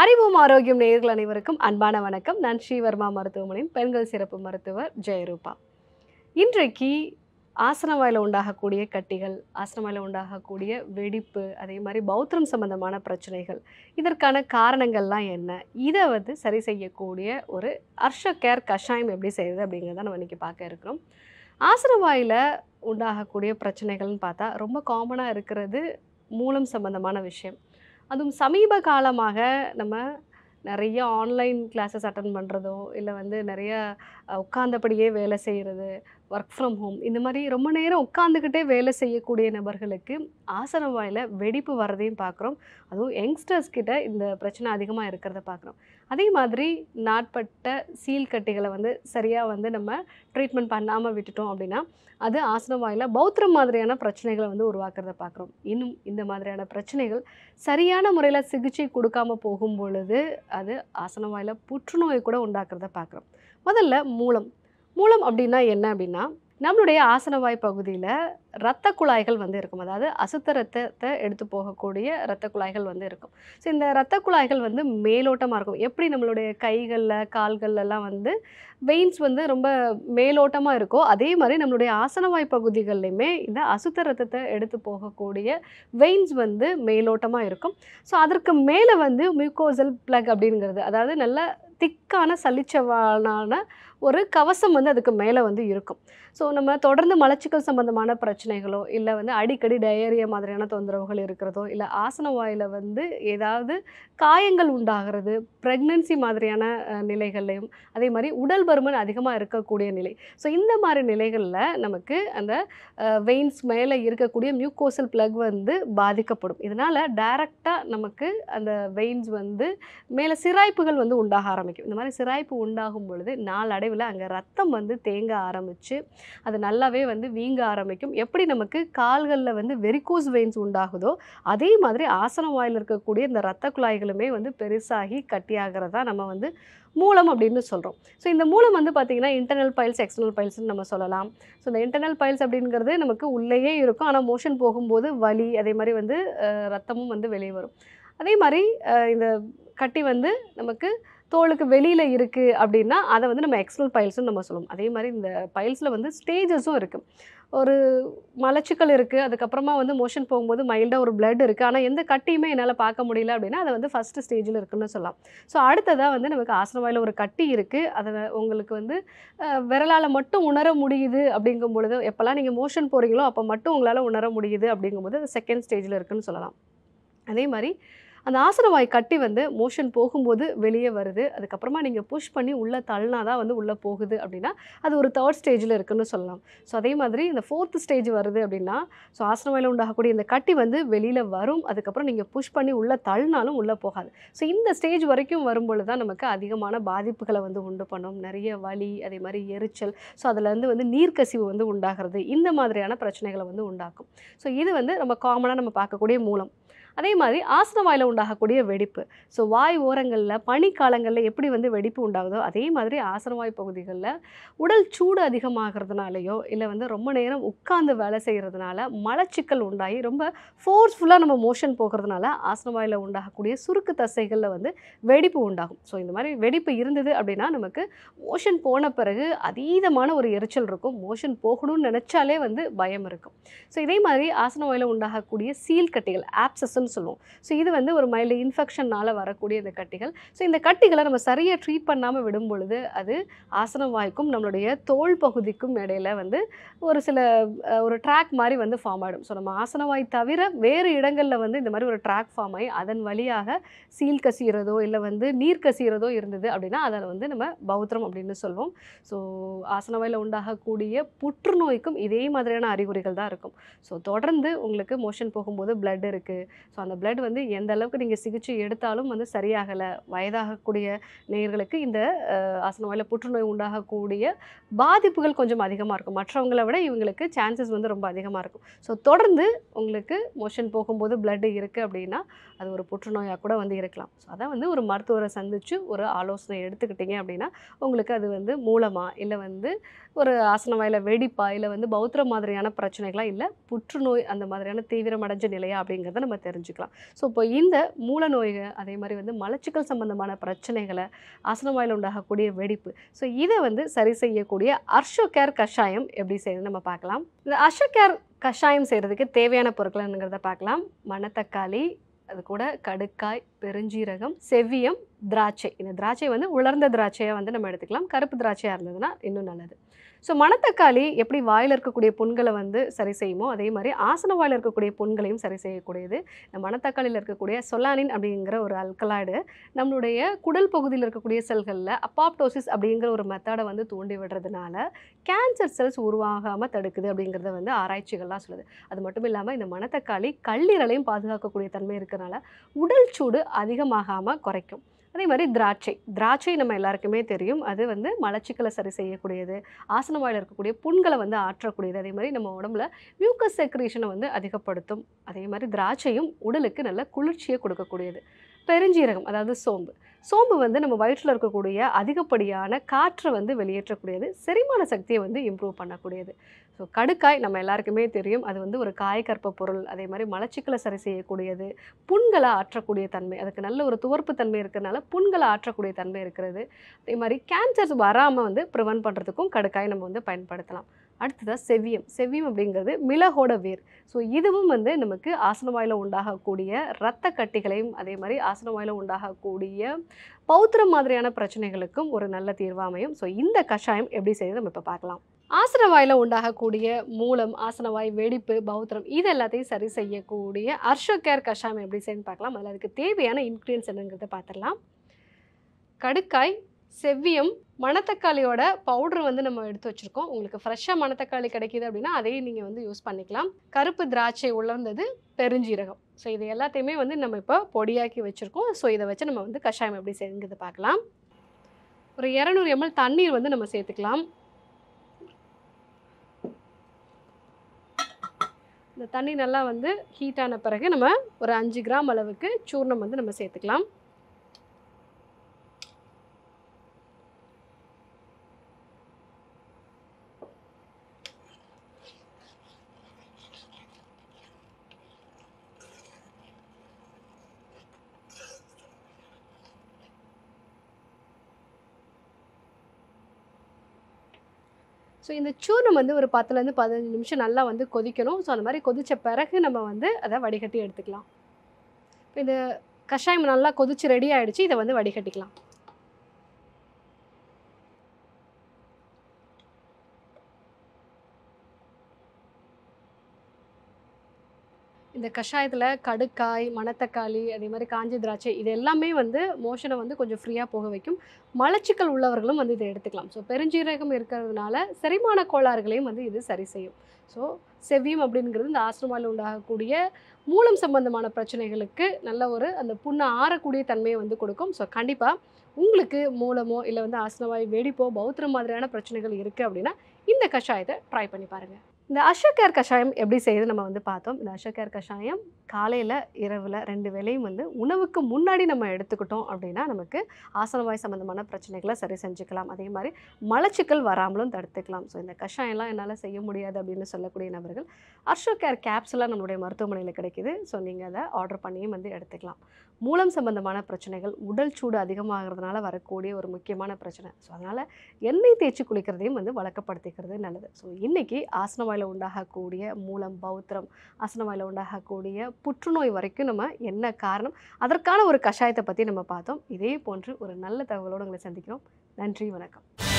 அறிவும் ஆரோக்கியம் நேயர்கள் அனைவருக்கும் அன்பான வணக்கம் நான் ஸ்ரீவர்மா மருத்துவமனையின் பெண்கள் சிறப்பு மருத்துவர் ஜெயரூபா இன்றைக்கு ஆசன வாயில் உண்டாகக்கூடிய கட்டிகள் ஆசன வாயில் உண்டாகக்கூடிய வெடிப்பு அதே மாதிரி பௌத்திரம் சம்பந்தமான பிரச்சனைகள் இதற்கான காரணங்கள்லாம் என்ன இதை வந்து சரி செய்யக்கூடிய ஒரு அர்ஷ கேர் கஷாயம் எப்படி செய்யுது அப்படிங்கிறத நம்ம இன்றைக்கி பார்க்க இருக்கிறோம் ஆசன வாயில் உண்டாகக்கூடிய பிரச்சனைகள்னு பார்த்தா ரொம்ப காமனாக இருக்கிறது மூலம் சம்பந்தமான விஷயம் அதுவும் சமீப காலமாக நம்ம நிறைய ஆன்லைன் கிளாஸஸ் அட்டன் பண்ணுறதோ இல்லை வந்து நிறைய உட்காந்தபடியே வேலை செய்கிறது ஒர்க் ஃப்ரம் ஹோம் இந்த மாதிரி ரொம்ப நேரம் உட்காந்துக்கிட்டே வேலை செய்யக்கூடிய நபர்களுக்கு ஆசன வாயில் வெடிப்பு வர்றதையும் பார்க்குறோம் அதுவும் யங்ஸ்டர்ஸ் கிட்ட இந்த பிரச்சனை அதிகமாக இருக்கிறத பார்க்குறோம் அதே மாதிரி நாட்பட்ட சீல்கட்டிகளை வந்து சரியாக வந்து நம்ம ட்ரீட்மெண்ட் பண்ணாமல் விட்டுட்டோம் அப்படின்னா அது ஆசனம் வாயில் பௌத்திரம் மாதிரியான பிரச்சனைகளை வந்து உருவாக்குறத பார்க்குறோம் இன்னும் இந்த மாதிரியான பிரச்சனைகள் சரியான முறையில் சிகிச்சை கொடுக்காமல் போகும் பொழுது அது ஆசனம் வாயில் புற்றுநோயை கூட உண்டாக்குறத பார்க்குறோம் முதல்ல மூலம் மூலம் அப்படின்னா என்ன அப்படின்னா நம்மளுடைய ஆசனவாய் பகுதியில் இரத்த குழாய்கள் வந்து இருக்கும் அதாவது அசுத்த ரத்தத்தை எடுத்து போகக்கூடிய இரத்த குழாய்கள் வந்து இருக்கும் ஸோ இந்த இரத்த குழாய்கள் வந்து மேலோட்டமாக இருக்கும் எப்படி நம்மளுடைய கைகளில் கால்கள்லாம் வந்து வெயின்ஸ் வந்து ரொம்ப மேலோட்டமாக இருக்கோ அதே மாதிரி நம்மளுடைய ஆசனவாய் பகுதிகள்லையுமே இந்த அசுத்த ரத்தத்தை எடுத்து போகக்கூடிய வெயின்ஸ் வந்து மேலோட்டமாக இருக்கும் ஸோ அதற்கு மேலே வந்து மியூக்கோசல் பிளக் அப்படிங்கிறது அதாவது நல்ல திக் திக்கான சளிச்சவாலான ஒரு கவசம் வந்து அதுக்கு மேலே வந்து இருக்கும் ஸோ நம்ம தொடர்ந்து மலச்சிக்கல் சம்மந்தமான பிரச்சனைகளோ இல்லை வந்து அடிக்கடி டயரியா மாதிரியான தொந்தரவுகள் இருக்கிறதோ இல்லை ஆசன வாயில் வந்து ஏதாவது காயங்கள் உண்டாகிறது ப்ரெக்னன்சி மாதிரியான நிலைகள்லையும் அதே மாதிரி உடல் பருமன் அதிகமாக இருக்கக்கூடிய நிலை ஸோ இந்த மாதிரி நிலைகளில் நமக்கு அந்த வெயின்ஸ் மேலே இருக்கக்கூடிய மியூக்கோசல் பிளக் வந்து பாதிக்கப்படும் இதனால் டைரக்டாக நமக்கு அந்த வெயின்ஸ் வந்து மேலே சிராய்ப்புகள் வந்து உண்டாக ஆரம்பிக்கும் இந்த மாதிரி சிராய்ப்பு உண்டாகும் பொழுது நாளடைவில் அங்கே ரத்தம் வந்து தேங்க ஆரம்பித்து அது நல்லாவே வந்து வீங்க ஆரம்பிக்கும் எப்படி நமக்கு கால்களில் வந்து வெரிகோஸ் வெயின்ஸ் உண்டாகுதோ அதே மாதிரி ஆசன வாயில் இருக்கக்கூடிய இந்த ரத்த குழாய்களுமே வந்து பெருசாகி கட்டியாகிறதா நம்ம வந்து மூலம் அப்படின்னு சொல்கிறோம் ஸோ இந்த மூலம் வந்து பார்த்திங்கன்னா இன்டர்னல் பைல்ஸ் எக்ஸ்டர்னல் பைல்ஸ்னு நம்ம சொல்லலாம் ஸோ இந்த இன்டர்னல் பைல்ஸ் அப்படிங்கிறது நமக்கு உள்ளேயே இருக்கும் ஆனால் மோஷன் போகும்போது வலி அதே மாதிரி வந்து ரத்தமும் வந்து வெளியே வரும் அதே மாதிரி இந்த கட்டி வந்து நமக்கு தோலுக்கு வெளியில் இருக்குது அப்படின்னா அதை வந்து நம்ம எக்ஸ்டர்னல் பைல்ஸ்னு நம்ம சொல்லுவோம் அதே மாதிரி இந்த பைல்ஸில் வந்து ஸ்டேஜஸும் இருக்குது ஒரு மலச்சிக்கல் இருக்குது அதுக்கப்புறமா வந்து மோஷன் போகும்போது மைல்டாக ஒரு பிளட் இருக்குது ஆனால் எந்த கட்டியுமே என்னால் பார்க்க முடியல அப்படின்னா அதை வந்து ஃபஸ்ட்டு ஸ்டேஜில் இருக்குன்னு சொல்லலாம் ஸோ அடுத்ததாக வந்து நமக்கு ஆசனவாயில் ஒரு கட்டி இருக்குது அதை உங்களுக்கு வந்து விரலால் மட்டும் உணர முடியுது அப்படிங்கும் பொழுது எப்போல்லாம் நீங்கள் மோஷன் போகிறீங்களோ அப்போ மட்டும் உங்களால் உணர முடியுது அப்படிங்கும்போது அது செகண்ட் ஸ்டேஜில் இருக்குன்னு சொல்லலாம் அதே மாதிரி அந்த ஆசனவாய் கட்டி வந்து மோஷன் போகும்போது வெளியே வருது அதுக்கப்புறமா நீங்கள் புஷ் பண்ணி உள்ளே தள்ளினா தான் வந்து உள்ளே போகுது அப்படின்னா அது ஒரு தேர்ட் ஸ்டேஜில் இருக்குன்னு சொல்லலாம் ஸோ அதே மாதிரி இந்த ஃபோர்த் ஸ்டேஜ் வருது அப்படின்னா ஸோ ஆசனவாயில் உண்டாகக்கூடிய இந்த கட்டி வந்து வெளியில் வரும் அதுக்கப்புறம் நீங்கள் புஷ் பண்ணி உள்ளே தள்ளினாலும் உள்ளே போகாது ஸோ இந்த ஸ்டேஜ் வரைக்கும் வரும்பொழுது தான் நமக்கு அதிகமான பாதிப்புகளை வந்து உண்டு பண்ணும் நிறைய வலி அதே மாதிரி எரிச்சல் ஸோ அதிலேருந்து வந்து நீர்க்கசிவு வந்து உண்டாகிறது இந்த மாதிரியான பிரச்சனைகளை வந்து உண்டாக்கும் ஸோ இது வந்து நம்ம காமனாக நம்ம பார்க்கக்கூடிய மூலம் அதே மாதிரி ஆசன வாயில் உண்டாகக்கூடிய வெடிப்பு ஸோ வாய் ஓரங்களில் பனிக்காலங்களில் எப்படி வந்து வெடிப்பு உண்டாகுதோ அதே மாதிரி ஆசனவாய் பகுதிகளில் உடல் சூடு அதிகமாகிறதுனாலையோ இல்லை வந்து ரொம்ப நேரம் உட்கார்ந்து வேலை செய்கிறதுனால மலச்சிக்கல் உண்டாகி ரொம்ப ஃபோர்ஸ்ஃபுல்லாக நம்ம மோஷன் போகிறதுனால ஆசனவாயில் உண்டாகக்கூடிய சுருக்கு தசைகளில் வந்து வெடிப்பு உண்டாகும் ஸோ இந்த மாதிரி வெடிப்பு இருந்தது அப்படின்னா நமக்கு மோஷன் போன பிறகு அதீதமான ஒரு எரிச்சல் இருக்கும் மோஷன் போகணும்னு நினச்சாலே வந்து பயம் இருக்கும் ஸோ இதே மாதிரி ஆசனவாயில் உண்டாகக்கூடிய சீல் கட்டிகள் ஆப்சஸ்ன்னு கட்டிகள்னு சொல்லுவோம் ஸோ இது வந்து ஒரு மைல்டு இன்ஃபெக்ஷனால் வரக்கூடிய இந்த கட்டிகள் ஸோ இந்த கட்டிகளை நம்ம சரியாக ட்ரீட் பண்ணாமல் விடும் பொழுது அது ஆசனம் வாய்க்கும் நம்மளுடைய தோல் பகுதிக்கும் இடையில வந்து ஒரு சில ஒரு ட்ராக் மாதிரி வந்து ஃபார்ம் ஆகிடும் ஸோ நம்ம ஆசனவாய் தவிர வேறு இடங்களில் வந்து இந்த மாதிரி ஒரு ட்ராக் ஃபார்ம் ஆகி அதன் வழியாக சீல் கசிகிறதோ இல்லை வந்து நீர் கசிகிறதோ இருந்தது அப்படின்னா அதை வந்து நம்ம பௌத்திரம் அப்படின்னு சொல்லுவோம் ஸோ ஆசனவாயில் உண்டாகக்கூடிய புற்றுநோய்க்கும் இதே மாதிரியான அறிகுறிகள் தான் இருக்கும் ஸோ தொடர்ந்து உங்களுக்கு மோஷன் போகும்போது பிளட் இருக்குது ஸோ அந்த பிளட் வந்து எந்த அளவுக்கு நீங்கள் சிகிச்சை எடுத்தாலும் வந்து சரியாகலை வயதாகக்கூடிய நேயர்களுக்கு இந்த ஆசன வாயில் புற்றுநோய் உண்டாகக்கூடிய பாதிப்புகள் கொஞ்சம் அதிகமாக இருக்கும் மற்றவங்களை விட இவங்களுக்கு சான்சஸ் வந்து ரொம்ப அதிகமாக இருக்கும் ஸோ தொடர்ந்து உங்களுக்கு மோஷன் போகும்போது பிளட்டு இருக்குது அப்படின்னா அது ஒரு புற்றுநோயாக கூட வந்து இருக்கலாம் ஸோ அதை வந்து ஒரு மருத்துவரை சந்தித்து ஒரு ஆலோசனை எடுத்துக்கிட்டீங்க அப்படின்னா உங்களுக்கு அது வந்து மூலமாக இல்லை வந்து ஒரு ஆசன வாயில் வெடிப்பா இல்லை வந்து பௌத்திர மாதிரியான பிரச்சனைகளாக இல்லை புற்றுநோய் அந்த மாதிரியான தீவிரமடைஞ்ச நிலையா அப்படிங்கிறத நம்ம தெரிஞ்சு தெரிஞ்சுக்கலாம் ஸோ இப்போ இந்த மூல நோய்கள் அதே மாதிரி வந்து மலச்சிக்கல் சம்பந்தமான பிரச்சனைகளை அசனவாயில் உண்டாகக்கூடிய வெடிப்பு ஸோ இதை வந்து சரி செய்யக்கூடிய அர்ஷோ கேர் கஷாயம் எப்படி செய்யறது நம்ம பார்க்கலாம் இந்த அர்ஷோ கேர் கஷாயம் செய்கிறதுக்கு தேவையான பொருட்கள் என்னங்கிறத பார்க்கலாம் மணத்தக்காளி அது கூட கடுக்காய் பெருஞ்சீரகம் செவ்வியம் திராட்சை இந்த திராட்சை வந்து உலர்ந்த திராட்சையாக வந்து நம்ம எடுத்துக்கலாம் கருப்பு திராட்சையாக இருந்ததுன்னா இன்னும் நல்லது ஸோ மணத்தக்காளி எப்படி வாயில் இருக்கக்கூடிய புண்களை வந்து சரி செய்யுமோ அதே மாதிரி ஆசன வாயில் இருக்கக்கூடிய புண்களையும் சரி செய்யக்கூடியது இந்த மணத்தக்காளியில் இருக்கக்கூடிய சொலானின் அப்படிங்கிற ஒரு அல்கலாய்டு நம்மளுடைய குடல் பகுதியில் இருக்கக்கூடிய செல்களில் அப்பாப்டோசிஸ் அப்படிங்கிற ஒரு மெத்தடை வந்து தூண்டி விடுறதுனால கேன்சர் செல்ஸ் உருவாகாமல் தடுக்குது அப்படிங்கிறத வந்து ஆராய்ச்சிகள்லாம் சொல்லுது அது மட்டும் இல்லாமல் இந்த மணத்தக்காளி கல்லீரலையும் பாதுகாக்கக்கூடிய தன்மை இருக்கிறனால உடல் சூடு அதிகமாகாமல் குறைக்கும் அதே மாதிரி திராட்சை திராட்சை நம்ம எல்லாருக்குமே தெரியும் அது வந்து மலச்சிக்கலை சரி செய்யக்கூடியது ஆசன வாயில் இருக்கக்கூடிய புண்களை வந்து ஆற்றக்கூடியது அதே மாதிரி நம்ம உடம்புல மியூக்கஸ் செக்ரீஷனை வந்து அதிகப்படுத்தும் அதே மாதிரி திராட்சையும் உடலுக்கு நல்ல குளிர்ச்சியை கொடுக்கக்கூடியது பெருஞ்சீரகம் அதாவது சோம்பு சோம்பு வந்து நம்ம வயிற்றில் இருக்கக்கூடிய அதிகப்படியான காற்றை வந்து வெளியேற்றக்கூடியது செரிமான சக்தியை வந்து இம்ப்ரூவ் பண்ணக்கூடியது ஸோ கடுக்காய் நம்ம எல்லாருக்குமே தெரியும் அது வந்து ஒரு காயக்கற்ப பொருள் அதே மாதிரி மலச்சிக்கலை சரி செய்யக்கூடியது புண்களை ஆற்றக்கூடிய தன்மை அதுக்கு நல்ல ஒரு துவர்ப்பு தன்மை இருக்கிறதுனால புண்களை ஆற்றக்கூடிய தன்மை இருக்கிறது அதே மாதிரி கேன்சர்ஸ் வராமல் வந்து ப்ரிவென்ட் பண்ணுறதுக்கும் கடுக்காய் நம்ம வந்து பயன்படுத்தலாம் அடுத்ததாக செவ்வியம் செவ்வியம் அப்படிங்கிறது மிளகோட வேர் ஸோ இதுவும் வந்து நமக்கு ஆசனவாயில் உண்டாகக்கூடிய இரத்த கட்டிகளையும் அதே மாதிரி ஆசனவாயில் உண்டாகக்கூடிய பௌத்திரம் மாதிரியான பிரச்சனைகளுக்கும் ஒரு நல்ல தீர்வாமையும் ஸோ இந்த கஷாயம் எப்படி செய்யுது நம்ம இப்போ பார்க்கலாம் ஆசனவாயில் உண்டாகக்கூடிய மூலம் ஆசனவாய் வெடிப்பு பௌத்திரம் இது எல்லாத்தையும் சரி செய்யக்கூடிய அர்ஷ கேர் கஷாயம் எப்படி செய்யணும்னு பார்க்கலாம் அதில் அதுக்கு தேவையான இன்க்ரீடியன்ஸ் என்னங்கிறத பார்த்துடலாம் கடுக்காய் செவ்வியம் மணத்தக்காளியோட பவுடர் வந்து நம்ம எடுத்து வச்சுருக்கோம் உங்களுக்கு ஃப்ரெஷ்ஷாக மணத்தக்காளி கிடைக்கிது அப்படின்னா அதையும் நீங்கள் வந்து யூஸ் பண்ணிக்கலாம் கருப்பு திராட்சை உலர்ந்தது பெருஞ்சீரகம் ஸோ இது எல்லாத்தையுமே வந்து நம்ம இப்போ பொடியாக்கி வச்சுருக்கோம் ஸோ இதை வச்சு நம்ம வந்து கஷாயம் எப்படி செய்யுங்கிறது பார்க்கலாம் ஒரு இரநூறு எம்எல் தண்ணீர் வந்து நம்ம சேர்த்துக்கலாம் இந்த தண்ணி நல்லா வந்து ஹீட்டான பிறகு நம்ம ஒரு அஞ்சு கிராம் அளவுக்கு சூர்ணம் வந்து நம்ம சேர்த்துக்கலாம் ஸோ இந்த சூர்ணம் வந்து ஒரு பத்துலேருந்து பதினஞ்சு நிமிஷம் நல்லா வந்து கொதிக்கணும் ஸோ அந்த மாதிரி கொதித்த பிறகு நம்ம வந்து அதை வடிகட்டி எடுத்துக்கலாம் இந்த கஷாயம் நல்லா கொதித்து ரெடி ஆகிடுச்சு இதை வந்து வடிகட்டிக்கலாம் இந்த கஷாயத்தில் கடுக்காய் மணத்தக்காளி அதே மாதிரி காஞ்சி திராட்சை இது எல்லாமே வந்து மோஷனை வந்து கொஞ்சம் ஃப்ரீயாக போக வைக்கும் மலச்சிக்கல் உள்ளவர்களும் வந்து இதை எடுத்துக்கலாம் ஸோ பெருஞ்சீரகம் இருக்கிறதுனால செரிமான கோளாறுகளையும் வந்து இது சரி செய்யும் ஸோ செவ்வியம் அப்படிங்கிறது இந்த ஆசிரமாவில் உண்டாகக்கூடிய மூலம் சம்பந்தமான பிரச்சனைகளுக்கு நல்ல ஒரு அந்த புண்ணை ஆறக்கூடிய தன்மையை வந்து கொடுக்கும் ஸோ கண்டிப்பாக உங்களுக்கு மூலமோ இல்லை வந்து ஆசனவாய் வெடிப்போ பௌத்திரம் மாதிரியான பிரச்சனைகள் இருக்குது அப்படின்னா இந்த கஷாயத்தை ட்ரை பண்ணி பாருங்கள் இந்த அஷோக்கேர் கஷாயம் எப்படி செய்யுது நம்ம வந்து பார்த்தோம் இந்த அஷோக்கேர் கஷாயம் காலையில் இரவில் ரெண்டு வேலையும் வந்து உணவுக்கு முன்னாடி நம்ம எடுத்துக்கிட்டோம் அப்படின்னா நமக்கு ஆசனவாய் சம்மந்தமான பிரச்சனைகளை சரி செஞ்சுக்கலாம் அதே மாதிரி மலச்சிக்கல் வராமலும் தடுத்துக்கலாம் ஸோ இந்த கஷாயம்லாம் என்னால் செய்ய முடியாது அப்படின்னு சொல்லக்கூடிய நபர்கள் அஷோக்கேர் கேப்ஸ்லாம் நம்மளுடைய மருத்துவமனையில் கிடைக்கிது ஸோ நீங்கள் அதை ஆர்டர் பண்ணியும் வந்து எடுத்துக்கலாம் மூலம் சம்பந்தமான பிரச்சனைகள் உடல் சூடு அதிகமாகிறதுனால வரக்கூடிய ஒரு முக்கியமான பிரச்சனை ஸோ அதனால் எண்ணெய் தேய்ச்சி குளிக்கிறதையும் வந்து வழக்கப்படுத்திக்கிறது நல்லது ஸோ இன்றைக்கி ஆசனவாயில் உண்டாகக்கூடிய மூலம் பௌத்திரம் ஆசனவாயில் உண்டாகக்கூடிய புற்றுநோய் வரைக்கும் நம்ம என்ன காரணம் அதற்கான ஒரு கஷாயத்தை பற்றி நம்ம பார்த்தோம் இதே போன்று ஒரு நல்ல தகவலோடு உங்களை சந்திக்கிறோம் நன்றி வணக்கம்